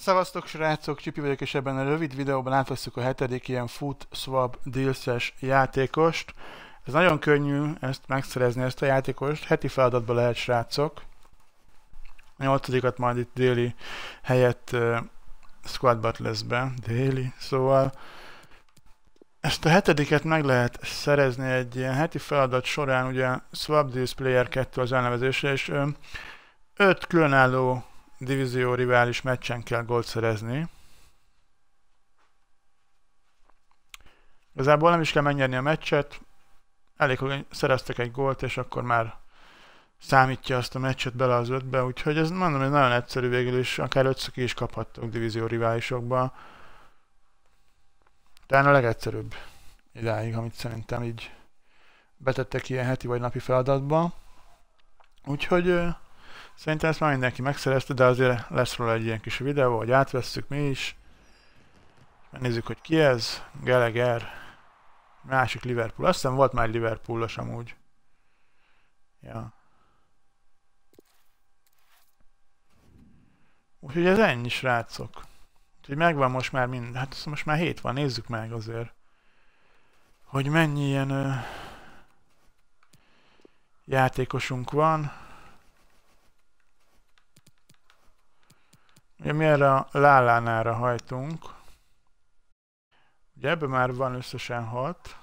Szevasztok srácok, Csipi vagyok, és ebben a rövid videóban átveszük a hetedik ilyen Foot Swap Deals-es játékost. Ez nagyon könnyű ezt megszerezni, ezt a játékost. Heti feladatba lehet srácok. A nyolcadikat majd itt déli helyett uh, squadbat lesz be, déli, szóval ezt a hetediket meg lehet szerezni egy ilyen heti feladat során, ugye Swap Deals Player 2 az elnevezésre, és 5 különálló divízió rivális meccsen kell gólt szerezni. Igazából nem is kell megnyerni a meccset, elég, hogy szereztek egy gólt, és akkor már számítja azt a meccset bele az ötbe, úgyhogy ez mondom, hogy nagyon egyszerű végül is, akár ötször ki is kaphattok divízió riválisokba. Talán a legegyszerűbb idáig, amit szerintem így betettek ilyen heti vagy napi feladatba. Úgyhogy Szerintem ezt már mindenki megszerezte, de azért lesz róla egy ilyen kis videó, hogy átvesszük mi is. Nézzük, hogy ki ez. Geleger. Másik Liverpool. Azt hiszem volt már Liverpoolos amúgy. Ja. Úgyhogy ez ennyi, srácok. Úgyhogy megvan most már mind. Hát azt most már hét van, nézzük meg azért. Hogy mennyi ilyen Uh, játékosunk van. Ugye mi erre a lálánára hajtunk. Ugye ebben már van összesen 6.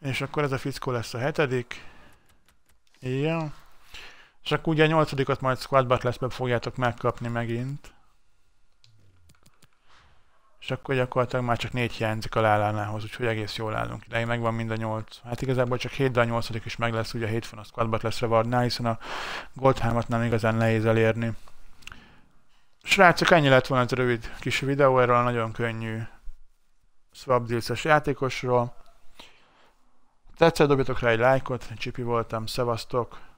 És akkor ez a fickó lesz a hetedik. Igen. És akkor ugye a nyolcadikat majd squadbat lesz, be fogjátok megkapni megint és akkor gyakorlatilag már csak négy hiányzik a lálánához, úgyhogy egész jól állunk. Ideig megvan mind a nyolc. Hát igazából csak de a nyolcadik is meg lesz, ugye hétfőn a squadbat lesz Revardná, hiszen a Goldhamot nem igazán nehéz elérni. Srácok, ennyi lett volna ez a rövid kis videó erről a nagyon könnyű swap deals játékosról. Tetszett, dobjatok rá egy lájkot, Csipi voltam, szevasztok!